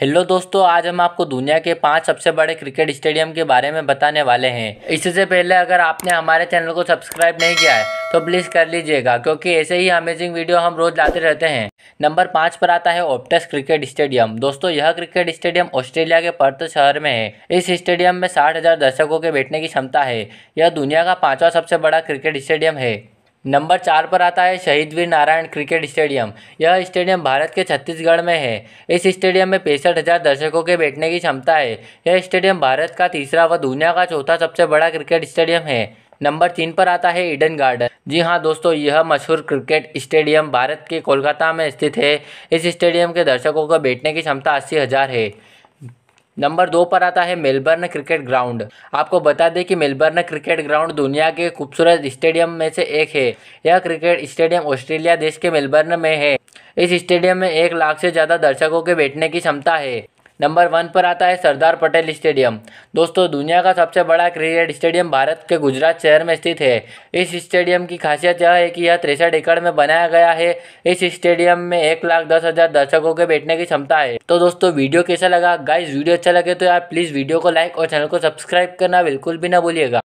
hello दोस्तों आज हम आपको दुनिया के पांच सबसे बड़े क्रिकेट स्टेडियम के बारे में बताने वाले हैं इससे पहले अगर आपने हमारे चैनल को सब्सक्राइब नहीं किया है तो प्लीज़ कर लीजिएगा क्योंकि ऐसे ही अमेजिंग वीडियो हम रोज़ लाते रहते हैं नंबर पाँच पर आता है ऑप्टस क्रिकेट स्टेडियम दोस्तों यह क्रिकेट स्टेडियम ऑस्ट्रेलिया के पर्थ शहर में है इस स्टेडियम में साठ दर्शकों के बैठने की क्षमता है यह दुनिया का पाँचवा सबसे बड़ा क्रिकेट स्टेडियम है नंबर चार पर आता है शहीद वीर नारायण क्रिकेट स्टेडियम यह स्टेडियम भारत के छत्तीसगढ़ में है इस स्टेडियम में पैंसठ हज़ार दर्शकों के बैठने की क्षमता है यह स्टेडियम भारत का तीसरा व दुनिया का चौथा सबसे बड़ा क्रिकेट स्टेडियम है नंबर तीन पर आता है ईडन गार्डन जी हाँ दोस्तों यह मशहूर क्रिकेट स्टेडियम भारत के कोलकाता में स्थित है इस स्टेडियम के दर्शकों को बैठने की क्षमता अस्सी हज़ार है नंबर दो पर आता है मेलबर्न क्रिकेट ग्राउंड आपको बता दें कि मेलबर्न क्रिकेट ग्राउंड दुनिया के खूबसूरत स्टेडियम में से एक है यह क्रिकेट स्टेडियम ऑस्ट्रेलिया देश के मेलबर्न में है इस स्टेडियम में एक लाख से ज़्यादा दर्शकों के बैठने की क्षमता है नंबर वन पर आता है सरदार पटेल स्टेडियम दोस्तों दुनिया का सबसे बड़ा क्रिकेट स्टेडियम भारत के गुजरात शहर में स्थित है इस स्टेडियम की खासियत यह है कि यह तिरसठ एकड़ में बनाया गया है इस स्टेडियम में एक लाख दस हज़ार दर्शकों के बैठने की क्षमता है तो दोस्तों वीडियो कैसा लगा गाइस वीडियो अच्छा लगे तो यार प्लीज़ वीडियो को लाइक और चैनल को सब्सक्राइब करना बिल्कुल भी ना भूलिएगा